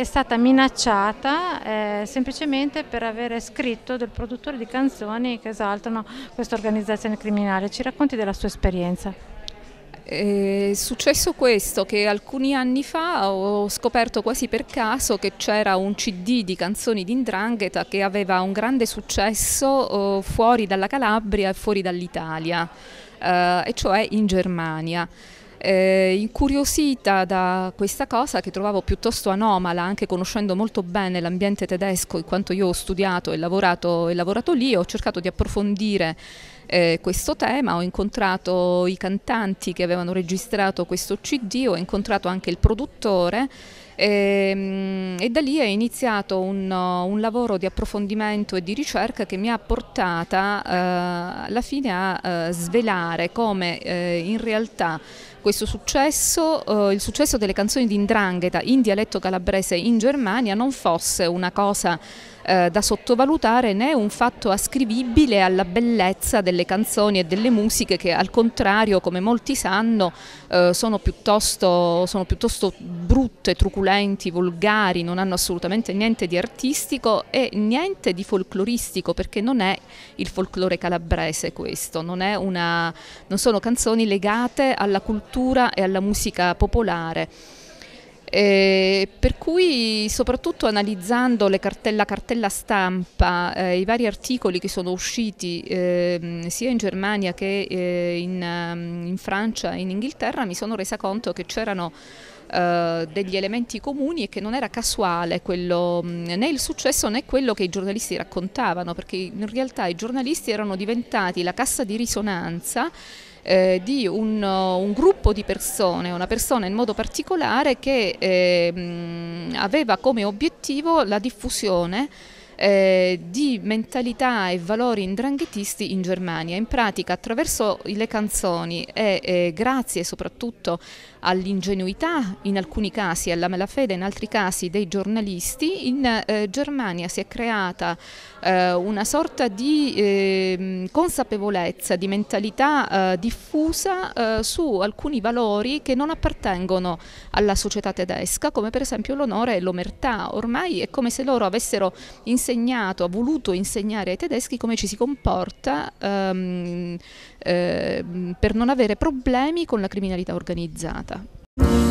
è stata minacciata eh, semplicemente per avere scritto del produttore di canzoni che esaltano questa organizzazione criminale. Ci racconti della sua esperienza? È successo questo che alcuni anni fa ho scoperto quasi per caso che c'era un CD di canzoni di Indrangheta che aveva un grande successo eh, fuori dalla Calabria e fuori dall'Italia, eh, e cioè in Germania eh, incuriosita da questa cosa che trovavo piuttosto anomala, anche conoscendo molto bene l'ambiente tedesco in quanto io ho studiato e lavorato, e lavorato lì, ho cercato di approfondire eh, questo tema, ho incontrato i cantanti che avevano registrato questo CD, ho incontrato anche il produttore e, ehm, e da lì è iniziato un, un, lavoro di approfondimento e di ricerca che mi ha portata eh, alla fine a eh, svelare come eh, in realtà questo successo, eh, il successo delle canzoni di Indrangheta in dialetto calabrese in Germania non fosse una cosa eh, da sottovalutare né un fatto ascrivibile alla bellezza delle canzoni e delle musiche che al contrario, come molti sanno, eh, sono, piuttosto, sono piuttosto brutte, truculente truculenti, volgari, non hanno assolutamente niente di artistico e niente di folcloristico perché non è il folklore calabrese questo, non, una, non sono canzoni legate alla cultura e alla musica popolare. Eh, per cui soprattutto analizzando la cartella, cartella stampa, eh, i vari articoli che sono usciti eh, sia in Germania che eh, in, ehm, in Francia e in Inghilterra mi sono resa conto che c'erano eh, degli elementi comuni e che non era casuale quello, né il successo né quello che i giornalisti raccontavano, perché in realtà i giornalisti erano diventati la cassa di risonanza eh, di un, uh, un, gruppo di persone, una persona in modo particolare che eh, aveva come obiettivo la diffusione eh, di mentalità e valori indranghetisti in Germania. In pratica attraverso le canzoni e eh, grazie soprattutto all'ingenuità in alcuni casi, alla malafede in altri casi dei giornalisti, in eh, Germania si è creata eh, una sorta di ehm, consapevolezza, di mentalità eh, diffusa eh, su alcuni valori che non appartengono alla società tedesca, come per esempio l'onore e l'omertà. Ormai è come se loro avessero inserito insegnato, ha voluto insegnare ai tedeschi come ci si comporta ehm, eh, per non avere problemi con la criminalità organizzata.